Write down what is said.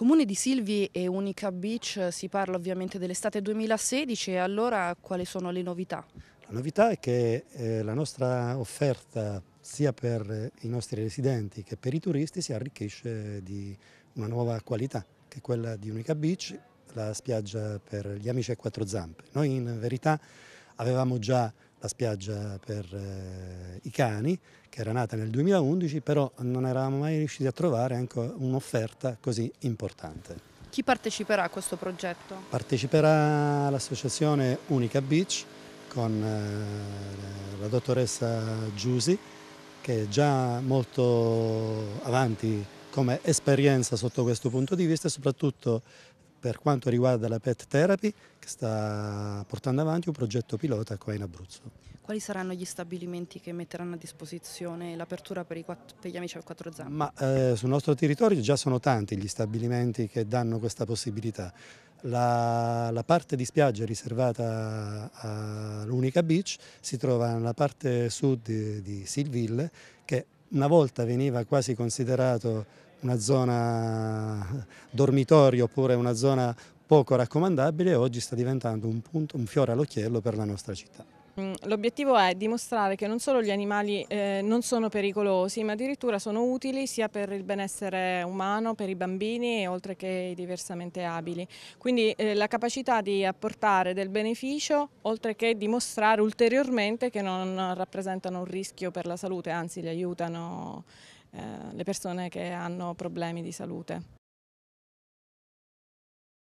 Comune di Silvi e Unica Beach, eh, si parla ovviamente dell'estate 2016 e allora quali sono le novità? La novità è che eh, la nostra offerta sia per eh, i nostri residenti che per i turisti si arricchisce di una nuova qualità che è quella di Unica Beach, la spiaggia per gli amici a quattro zampe. Noi in verità avevamo già la spiaggia per eh, i cani, che era nata nel 2011, però non eravamo mai riusciti a trovare anche un'offerta così importante. Chi parteciperà a questo progetto? Parteciperà l'associazione Unica Beach con eh, la dottoressa Giusi, che è già molto avanti come esperienza sotto questo punto di vista e soprattutto per quanto riguarda la pet therapy che sta portando avanti un progetto pilota qua in Abruzzo. Quali saranno gli stabilimenti che metteranno a disposizione l'apertura per, per, gli amici al quattro zampe? Ma, eh, sul nostro territorio già sono tanti gli stabilimenti che danno questa possibilità. La, la, parte di spiaggia riservata all'Unica Beach si trova nella parte sud di, di Silville che una volta veniva quasi considerato una zona dormitorio oppure una zona poco raccomandabile, oggi sta diventando un, punto, un fiore all'occhiello per la nostra città. Mm, l'obiettivo è dimostrare che non solo gli animali eh, non sono pericolosi, ma addirittura sono utili sia per il benessere umano, per i bambini, oltre che i diversamente abili. Quindi eh, la capacità di apportare del beneficio, oltre che dimostrare ulteriormente che non rappresentano un rischio per la salute, anzi li aiutano eh, le persone che hanno problemi di salute.